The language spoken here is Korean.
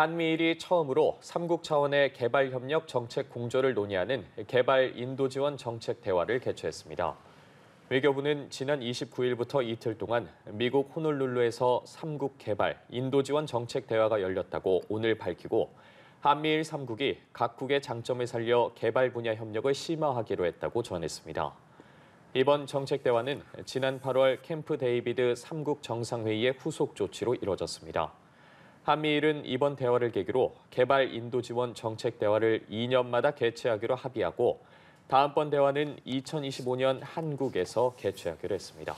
한미일이 처음으로 3국 차원의 개발 협력 정책 공조를 논의하는 개발 인도 지원 정책 대화를 개최했습니다. 외교부는 지난 29일부터 이틀 동안 미국 호놀룰루에서 3국 개발 인도 지원 정책 대화가 열렸다고 오늘 밝히고 한미일 3국이 각국의 장점을 살려 개발 분야 협력을 심화하기로 했다고 전했습니다. 이번 정책 대화는 지난 8월 캠프 데이비드 3국 정상회의의 후속 조치로 이뤄졌습니다. 한미일은 이번 대화를 계기로 개발 인도 지원 정책 대화를 2년마다 개최하기로 합의하고 다음번 대화는 2025년 한국에서 개최하기로 했습니다.